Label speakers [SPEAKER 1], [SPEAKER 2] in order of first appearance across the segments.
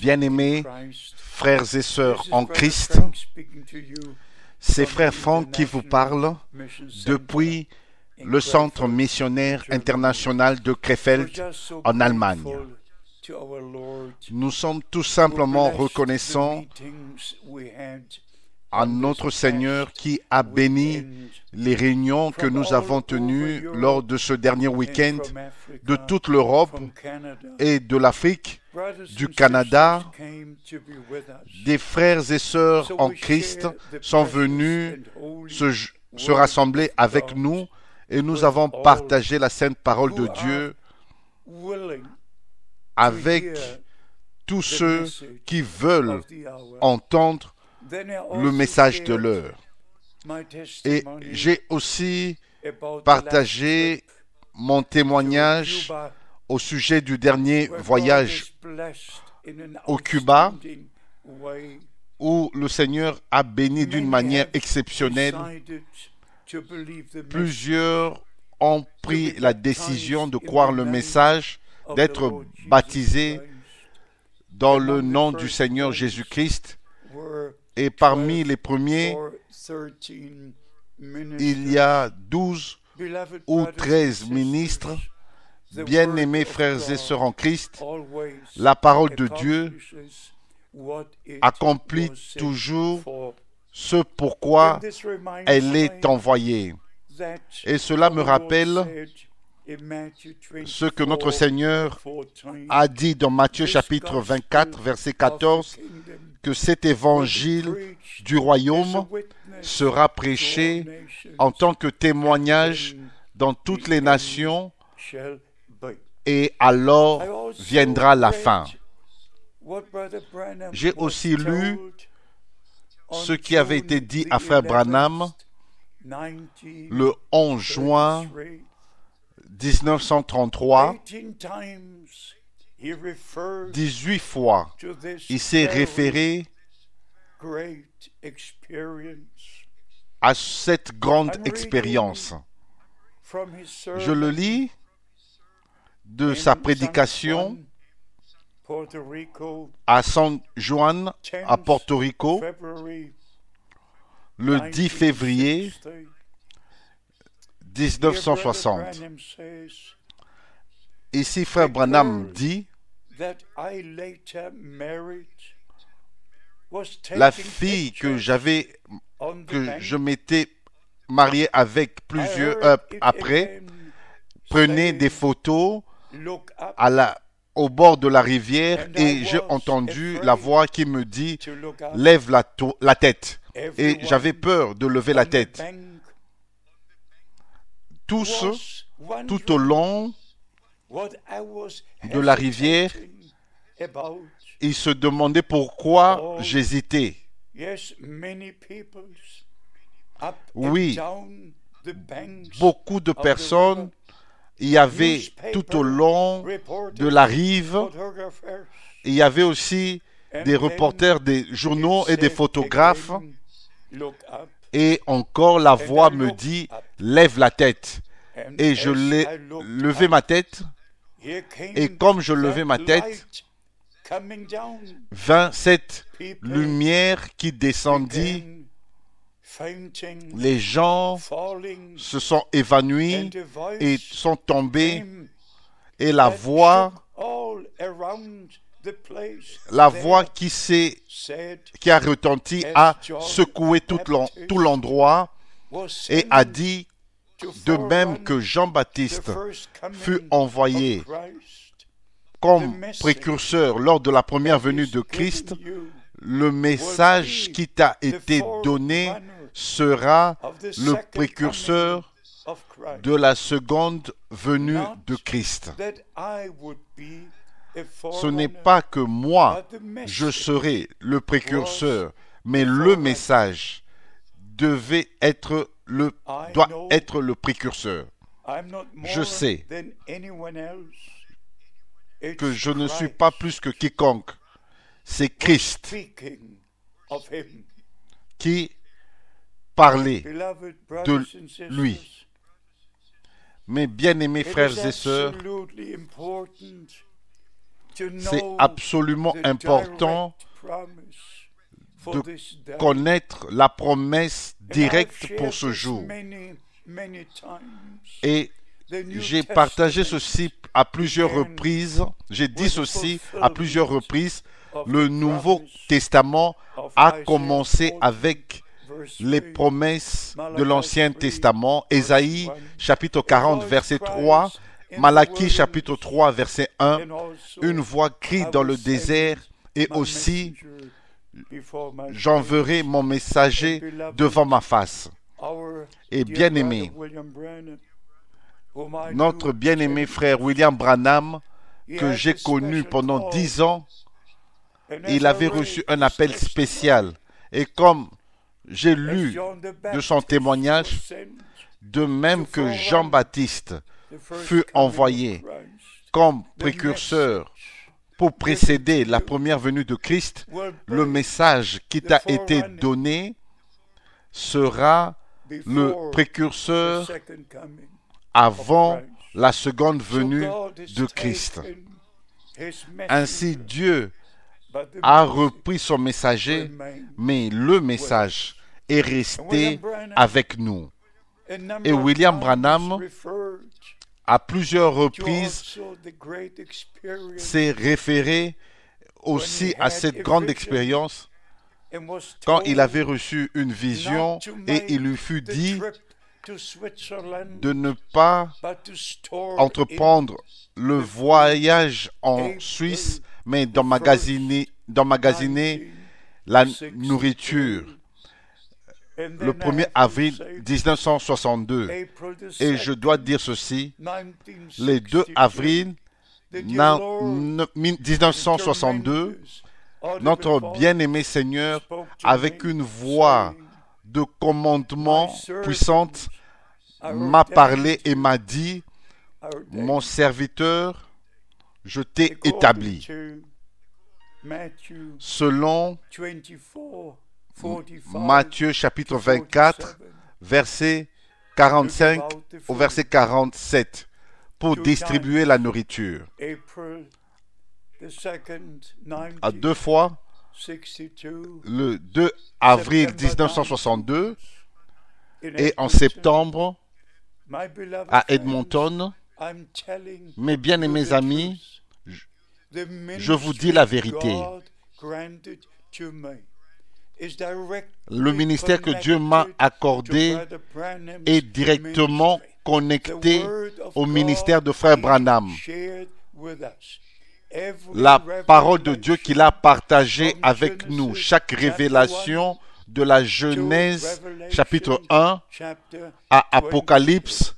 [SPEAKER 1] Bien-aimés, frères et sœurs en Christ,
[SPEAKER 2] c'est Frère Franck qui vous parle depuis le Centre missionnaire international de Krefeld en Allemagne. Nous sommes tout simplement reconnaissants à notre Seigneur qui a béni les réunions que nous avons tenues lors de ce dernier week-end de toute l'Europe et de l'Afrique, du Canada.
[SPEAKER 1] Des frères
[SPEAKER 2] et sœurs en Christ sont venus se, rassembler avec nous et nous avons partagé la sainte parole de Dieu
[SPEAKER 1] avec tous ceux qui veulent entendre le message de l'heure. Et j'ai aussi partagé
[SPEAKER 2] mon témoignage au sujet du dernier voyage
[SPEAKER 1] au Cuba
[SPEAKER 2] où le Seigneur a béni d'une manière exceptionnelle. Plusieurs ont pris la décision de croire le message, d'être baptisés dans le nom du Seigneur Jésus-Christ et parmi les premiers, il y a douze ou treize ministres, bien-aimés frères et sœurs en Christ, la parole de Dieu
[SPEAKER 1] accomplit toujours ce pourquoi elle est envoyée. Et cela me rappelle ce que notre Seigneur
[SPEAKER 2] a dit dans Matthieu chapitre 24, verset 14, que cet évangile du royaume sera prêché en tant que témoignage dans toutes les nations et alors viendra la fin.
[SPEAKER 1] J'ai aussi lu
[SPEAKER 2] ce qui avait été dit à Frère Branham
[SPEAKER 1] le
[SPEAKER 2] 11 juin 1933
[SPEAKER 1] 18 fois, il s'est référé
[SPEAKER 2] à cette grande expérience.
[SPEAKER 1] Je le
[SPEAKER 2] lis de sa prédication à San Juan, à Porto Rico, le 10 février 1960. Ici, frère Branham dit,
[SPEAKER 1] la fille
[SPEAKER 2] que j'avais, que je m'étais marié avec plusieurs euh, après, prenait des photos à la, au bord de la rivière et j'ai entendu la voix qui me dit Lève la, la tête. Et j'avais peur de lever la tête. Tous, tout au long
[SPEAKER 1] de la rivière,
[SPEAKER 2] il se demandait pourquoi oh, j'hésitais. Oui, beaucoup de personnes il y avait tout au long de la rive, il y avait aussi des reporters des journaux et des photographes. Et encore la voix me dit, lève la tête. Et je l'ai levé ma tête et comme je levais ma tête, vint cette lumière qui descendit. Les gens se sont évanouis et sont tombés. Et la voix,
[SPEAKER 1] la voix qui, qui a retenti a secoué tout
[SPEAKER 2] l'endroit et a dit de même que Jean-Baptiste fut envoyé comme précurseur lors de la première venue de Christ, le message qui t'a été donné sera le précurseur de la seconde venue de Christ. Ce n'est pas que moi, je serai le précurseur, mais le message devait être le, doit être le précurseur.
[SPEAKER 1] Je sais que je ne suis
[SPEAKER 2] pas plus que quiconque. C'est Christ qui parlait de lui. Mes bien-aimés frères et sœurs,
[SPEAKER 1] c'est absolument important de connaître la promesse directe pour ce jour. Et j'ai partagé
[SPEAKER 2] ceci à plusieurs reprises, j'ai dit ceci à plusieurs reprises, le Nouveau Testament a commencé avec les promesses de l'Ancien Testament, Ésaïe chapitre 40 verset 3, Malachie chapitre 3 verset 1, une voix crie dans le désert et aussi
[SPEAKER 1] j'enverrai mon messager devant ma face. Et bien-aimé, notre
[SPEAKER 2] bien-aimé frère William Branham, que j'ai connu pendant dix ans, il avait reçu un appel spécial. Et comme j'ai lu de son témoignage, de même que Jean-Baptiste fut envoyé comme précurseur pour précéder la première venue de Christ, le message qui t'a été donné sera le précurseur avant la seconde venue de Christ. Ainsi Dieu a repris son messager, mais le message est resté avec nous. Et William Branham à plusieurs reprises s'est référé aussi à cette grande expérience quand il avait reçu une vision et il lui fut dit
[SPEAKER 1] de ne pas entreprendre
[SPEAKER 2] le voyage en Suisse, mais d'emmagasiner, la nourriture le 1er avril 1962. Et je dois dire ceci, les 2 avril 1962, notre bien-aimé Seigneur, avec une voix de commandement puissante, m'a parlé et m'a dit, mon serviteur, je t'ai établi.
[SPEAKER 1] Selon
[SPEAKER 2] Matthieu chapitre 24, verset 45 au verset 47, pour distribuer la nourriture. À deux fois,
[SPEAKER 1] le 2 avril
[SPEAKER 2] 1962 et en septembre
[SPEAKER 1] à Edmonton,
[SPEAKER 2] mes bien-aimés amis,
[SPEAKER 1] je vous dis la vérité le ministère que Dieu m'a accordé est directement
[SPEAKER 2] connecté au ministère de Frère Branham.
[SPEAKER 1] La parole
[SPEAKER 2] de Dieu qu'il a partagée avec nous, chaque révélation de la Genèse chapitre 1 à Apocalypse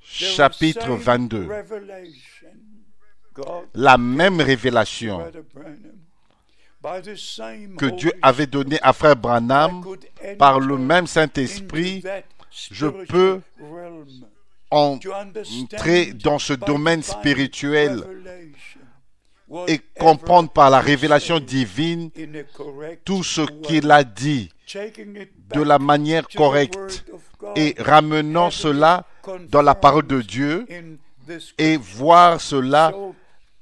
[SPEAKER 2] chapitre 22. La même révélation que Dieu avait donné à Frère Branham par le même Saint-Esprit, je peux entrer dans ce domaine spirituel et comprendre par la révélation divine tout ce qu'il a dit de la manière correcte et ramenant cela dans la parole de Dieu et voir cela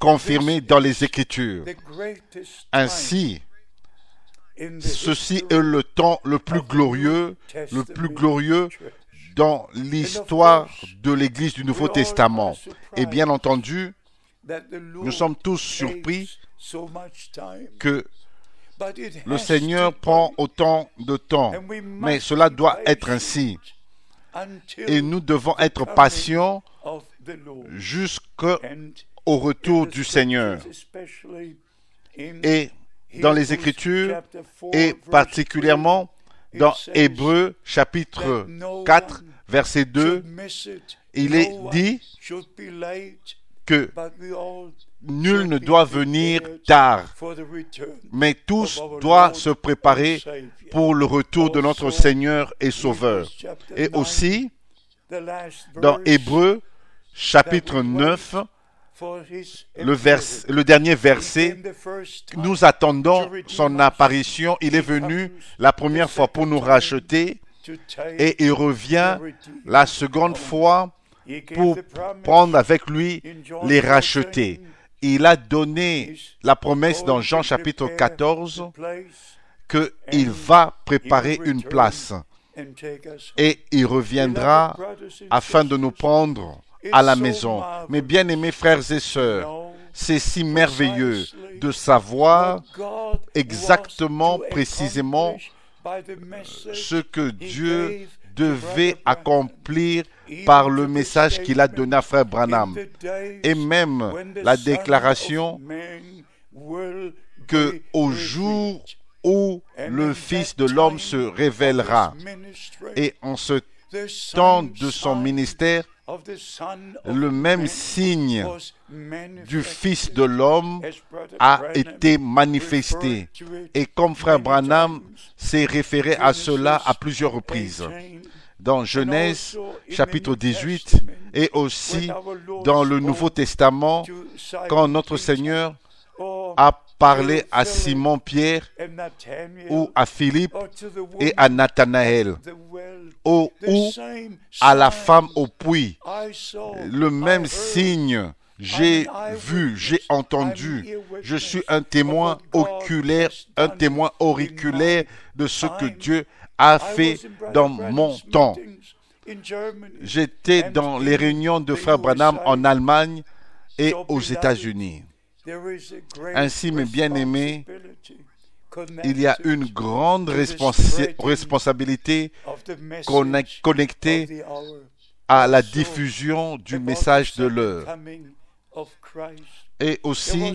[SPEAKER 2] confirmé dans les Écritures. Ainsi,
[SPEAKER 1] ceci
[SPEAKER 2] est le temps le plus glorieux, le plus glorieux dans l'histoire de l'Église du Nouveau Testament. Et bien entendu, nous sommes tous surpris
[SPEAKER 1] que le Seigneur
[SPEAKER 2] prend autant de temps, mais cela doit être ainsi.
[SPEAKER 1] Et nous devons être patients
[SPEAKER 2] jusqu'à au retour du Seigneur.
[SPEAKER 1] Et dans les Écritures, et
[SPEAKER 2] particulièrement dans Hébreu chapitre 4, verset 2,
[SPEAKER 1] il est dit que
[SPEAKER 2] nul ne doit venir tard, mais tous doivent se préparer pour le retour de notre Seigneur et Sauveur. Et aussi, dans Hébreu chapitre 9, le, dernier verset, nous attendons son apparition. Il est venu la première fois pour nous racheter et il revient la seconde fois pour prendre avec lui les rachetés. Il a donné la promesse dans Jean chapitre 14 qu'il va préparer une place et il reviendra afin de nous prendre à la maison. Mes bien-aimés frères et sœurs, c'est si merveilleux de savoir exactement, précisément ce que Dieu devait accomplir par le message qu'il a donné à Frère Branham. Et même la déclaration que au jour où le Fils de l'homme se révélera et en ce temps de son ministère, le même signe du Fils de l'homme a été manifesté. Et comme frère Branham s'est référé à cela à plusieurs reprises, dans Genèse chapitre 18 et aussi dans le Nouveau Testament, quand notre Seigneur a parler à Simon-Pierre ou à Philippe et à Nathanaël ou, ou à la femme au puits. Le même signe j'ai vu, j'ai entendu, je suis un témoin oculaire, un témoin auriculaire de ce que Dieu a fait dans mon temps. J'étais dans les réunions de Frère Branham en Allemagne et aux États-Unis.
[SPEAKER 1] Ainsi, mes bien-aimés, il y a une grande responsabilité connectée à la diffusion du message de l'heure et aussi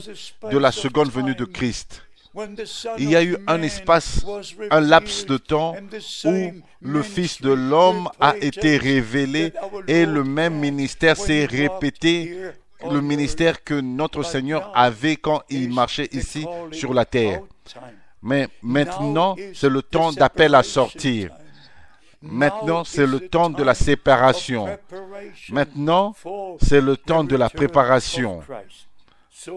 [SPEAKER 1] de la seconde venue de Christ.
[SPEAKER 2] Il y a eu un espace, un laps de temps où le Fils de l'homme a été révélé et le même ministère s'est répété le ministère que notre Seigneur avait quand il marchait ici sur la terre. Mais maintenant, c'est le temps d'appel à sortir. Maintenant, c'est le temps de la séparation. Maintenant, c'est le temps de la préparation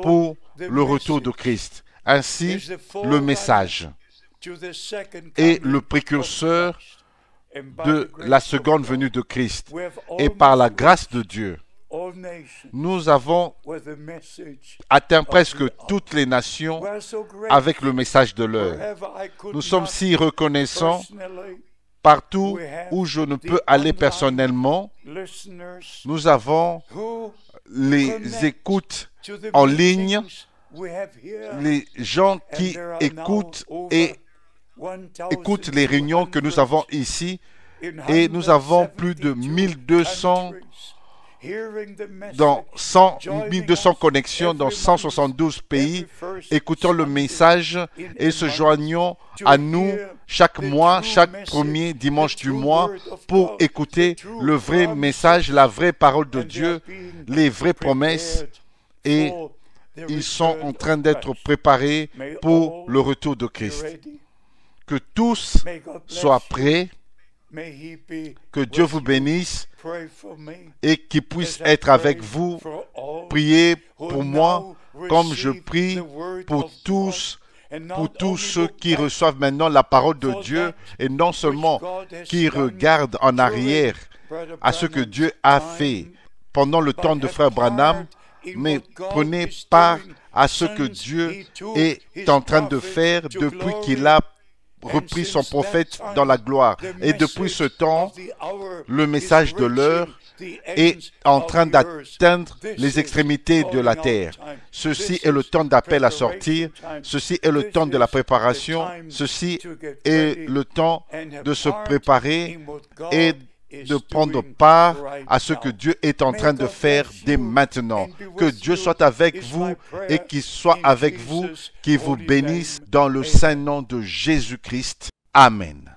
[SPEAKER 2] pour le retour de Christ. Ainsi, le message est le précurseur de la seconde venue de Christ. Et par la grâce de Dieu, nous avons atteint presque toutes les nations avec le message de l'heure. Nous sommes si reconnaissants
[SPEAKER 1] partout où je ne peux aller personnellement. Nous avons les écoutes en ligne, les gens qui écoutent et écoutent
[SPEAKER 2] les réunions que nous avons ici. Et nous avons plus de 1200 dans 100, 1200 connexions dans 172 pays, écoutant le message et se joignant à nous chaque mois, chaque premier dimanche du mois, pour écouter le vrai message, la vraie parole de Dieu, les vraies promesses, et ils sont en train d'être préparés pour le retour de Christ. Que tous soient prêts,
[SPEAKER 1] que Dieu vous bénisse
[SPEAKER 2] et qui puisse être avec vous. Priez pour moi comme je prie pour tous pour tous ceux qui reçoivent maintenant la parole de Dieu et non seulement qui regardent en arrière à ce que Dieu a fait pendant le temps de frère Branham, mais prenez part à ce que Dieu est en train de faire depuis qu'il a repris son prophète dans la gloire. Et depuis ce temps, le message de l'heure est en train d'atteindre les extrémités de la terre. Ceci est le temps d'appel à sortir, ceci est le temps de la préparation, ceci est le temps de se préparer et de prendre part à ce que Dieu est en train de faire dès maintenant. Que Dieu soit avec vous et qu'il soit avec vous, qu'il vous bénisse dans le saint nom de Jésus-Christ. Amen.